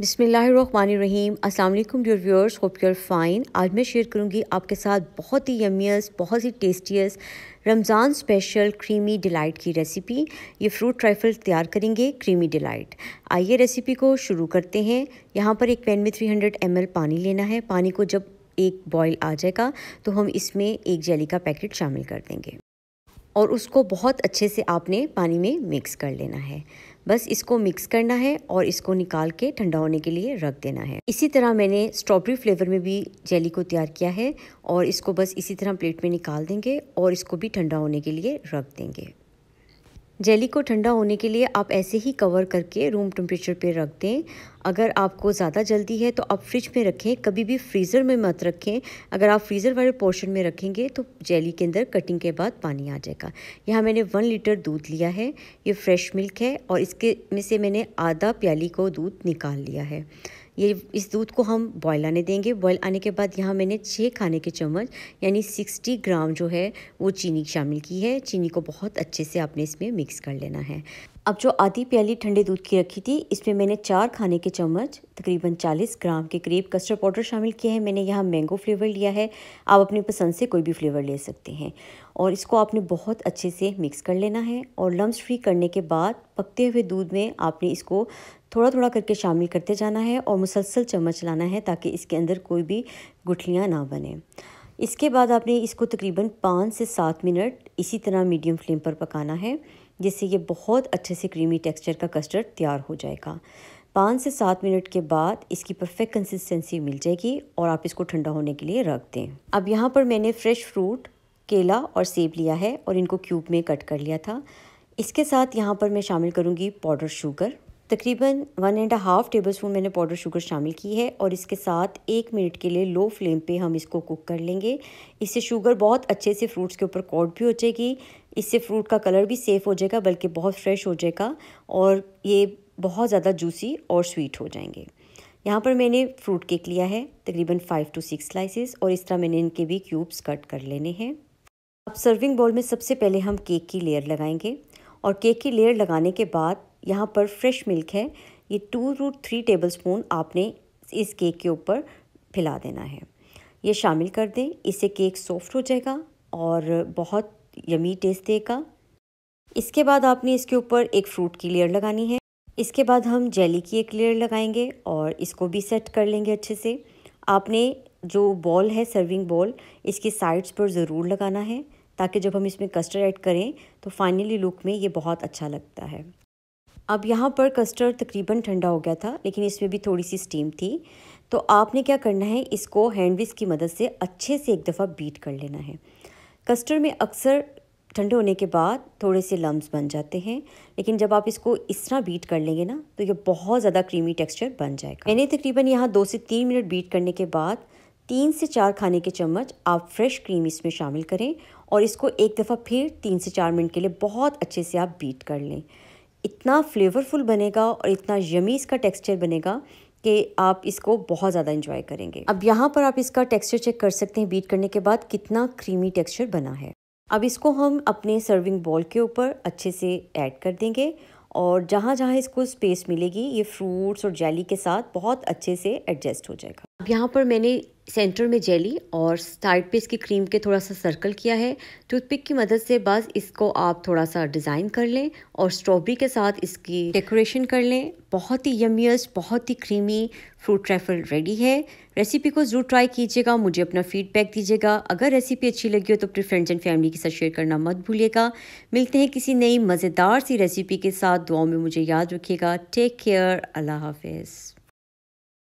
अस्सलाम वालेकुम dear viewers hope are fine आज मैं शेयर करूंगी आपके साथ बहुत ही यमियस बहुत ही tastiest Ramzan special creamy delight की रेसिपी ये फ्रूट ट्राइफल तैयार करेंगे क्रीमी डिलाइट आइए रेसिपी को शुरू करते हैं यहाँ पर एक पैन में 300 हंड्रेड पानी लेना है पानी को जब एक बॉयल आ जाएगा तो हम इसमें एक जेली का पैकेट शामिल कर देंगे और उसको बहुत अच्छे से आपने पानी में मिक्स कर लेना है बस इसको मिक्स करना है और इसको निकाल के ठंडा होने के लिए रख देना है इसी तरह मैंने स्ट्रॉबेरी फ्लेवर में भी जेली को तैयार किया है और इसको बस इसी तरह प्लेट में निकाल देंगे और इसको भी ठंडा होने के लिए रख देंगे जेली को ठंडा होने के लिए आप ऐसे ही कवर करके रूम टेम्परेचर पे रख दें अगर आपको ज़्यादा जल्दी है तो आप फ्रिज में रखें कभी भी फ्रीज़र में मत रखें अगर आप फ्रीज़र वाले पोर्शन में रखेंगे तो जेली के अंदर कटिंग के बाद पानी आ जाएगा यहाँ मैंने वन लीटर दूध लिया है ये फ्रेश मिल्क है और इसके में से मैंने आधा प्याली को दूध निकाल लिया है ये इस दूध को हम बॉयल आने देंगे बॉयल आने के बाद यहाँ मैंने छः खाने के चम्मच यानी सिक्सटी ग्राम जो है वो चीनी शामिल की है चीनी को बहुत अच्छे से आपने इसमें मिक्स कर लेना है अब जो आधी प्याली ठंडे दूध की रखी थी इसमें मैंने चार खाने के चम्मच तकरीबन 40 ग्राम के करीब कस्टर्ड पाउडर शामिल किया है मैंने यहाँ मैंगो फ्लेवर लिया है आप अपनी पसंद से कोई भी फ्लेवर ले सकते हैं और इसको आपने बहुत अच्छे से मिक्स कर लेना है और लम्स फ्री करने के बाद पकते हुए दूध में आपने इसको थोड़ा थोड़ा करके शामिल करते जाना है और मुसलसल चम्मच लाना है ताकि इसके अंदर कोई भी गुठलियाँ ना बने इसके बाद आपने इसको तकरीबन पाँच से सात मिनट इसी तरह मीडियम फ्लेम पर पकाना है जिससे ये बहुत अच्छे से क्रीमी टेक्सचर का कस्टर्ड तैयार हो जाएगा पाँच से सात मिनट के बाद इसकी परफेक्ट कंसिस्टेंसी मिल जाएगी और आप इसको ठंडा होने के लिए रख दें अब यहाँ पर मैंने फ्रेश फ्रूट केला और सेब लिया है और इनको क्यूब में कट कर लिया था इसके साथ यहाँ पर मैं शामिल करूँगी पाउडर शुगर तकरीबन one and half tablespoon मैंने पाउडर शुगर शामिल की है और इसके साथ एक मिनट के लिए लो फ्लेम पे हम इसको कुक कर लेंगे इससे शुगर बहुत अच्छे से फ्रूट्स के ऊपर कॉट भी हो जाएगी इससे फ्रूट का कलर भी सेफ़ हो जाएगा बल्कि बहुत फ्रेश हो जाएगा और ये बहुत ज़्यादा जूसी और स्वीट हो जाएंगे यहाँ पर मैंने फ्रूट केक लिया है तकरीबन फ़ाइव टू सिक्स स्लाइसिस और इस तरह मैंने इनके भी क्यूब्स कट कर लेने हैं अब सर्विंग बॉल में सबसे पहले हम केक की लेयर लगाएंगे और केक की लेयर लगाने के बाद यहाँ पर फ्रेश मिल्क है ये two two three tablespoon आपने इस केक के ऊपर फैला देना है ये शामिल कर दें इससे केक सॉफ्ट हो जाएगा और बहुत यमी टेस्ट देगा इसके बाद आपने इसके ऊपर एक फ्रूट की लेयर लगानी है इसके बाद हम जेली की एक लेयर लगाएंगे और इसको भी सेट कर लेंगे अच्छे से आपने जो बॉल है सर्विंग बॉल इसकी साइड्स पर ज़रूर लगाना है ताकि जब हम इसमें कस्टर्ड ऐड करें तो फाइनली लुक में ये बहुत अच्छा लगता है अब यहाँ पर कस्टर्ड तकरीबन ठंडा हो गया था लेकिन इसमें भी थोड़ी सी स्टीम थी तो आपने क्या करना है इसको हैंडविस की मदद से अच्छे से एक दफ़ा बीट कर लेना है कस्टर्ड में अक्सर ठंडे होने के बाद थोड़े से लम्ब बन जाते हैं लेकिन जब आप इसको इस तरह बीट कर लेंगे ना तो ये बहुत ज़्यादा क्रीमी टेक्सचर बन जाएगा मैंने तकरीबन यहाँ दो से तीन मिनट बीट करने के बाद तीन से चार खाने के चम्मच आप फ्रेश क्रीम इसमें शामिल करें और इसको एक दफ़ा फिर तीन से चार मिनट के लिए बहुत अच्छे से आप बीट कर लें इतना फ्लेवरफुल बनेगा और इतना यमी इसका टेक्सचर बनेगा कि आप इसको बहुत ज़्यादा इन्जॉय करेंगे अब यहाँ पर आप इसका टेक्स्चर चेक कर सकते हैं बीट करने के बाद कितना क्रीमी टेक्स्चर बना है अब इसको हम अपने सर्विंग बॉल के ऊपर अच्छे से ऐड कर देंगे और जहाँ जहाँ इसको स्पेस मिलेगी ये फ्रूट्स और जेली के साथ बहुत अच्छे से एडजस्ट हो जाएगा अब यहाँ पर मैंने सेंटर में जेली और साइड पे इसकी क्रीम के थोड़ा सा सर्कल किया है टूथपिक की मदद से बस इसको आप थोड़ा सा डिज़ाइन कर लें और स्ट्रॉबेरी के साथ इसकी डेकोरेशन कर लें बहुत ही यमियस बहुत ही क्रीमी फ्रूट ट्रैफल रेडी है रेसिपी को ज़रूर ट्राई कीजिएगा मुझे अपना फीडबैक दीजिएगा अगर रेसिपी अच्छी लगी हो तो अपने फ्रेंड्स एंड फैमिली के साथ शेयर करना मत भूलिएगा मिलते हैं किसी नई मज़ेदार सी रेसिपी के साथ दुआओं में मुझे याद रखिएगा टेक केयर अल्लाह हाफिज़